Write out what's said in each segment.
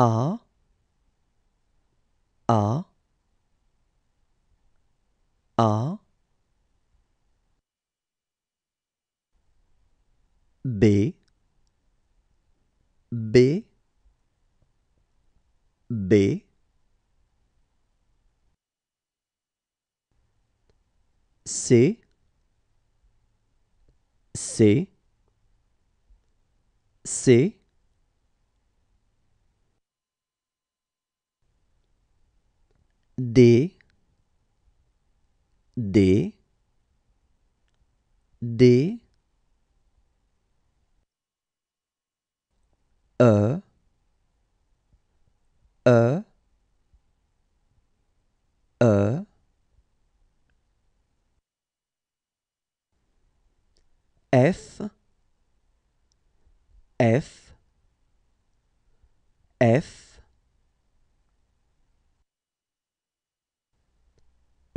R R R B B B C C C D D D E E E F F F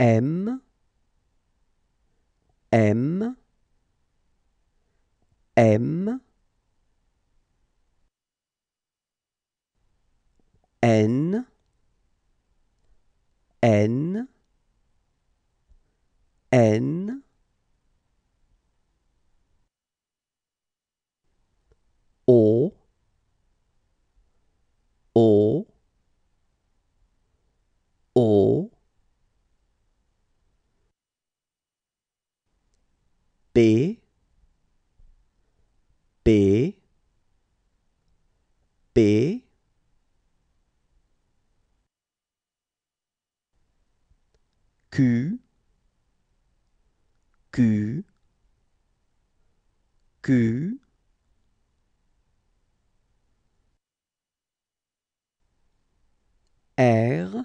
M, M, M, N, N, N, P P P Q Q Q R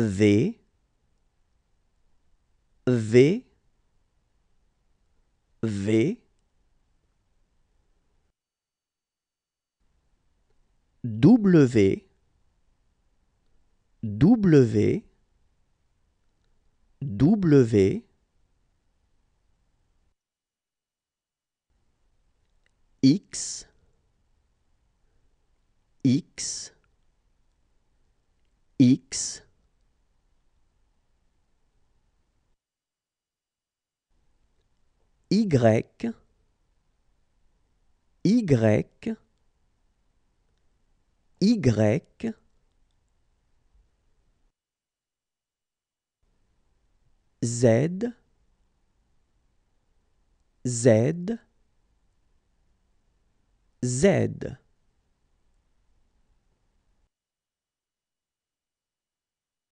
V V V W W W X X X Y, Y, Y, Z, Z, Z.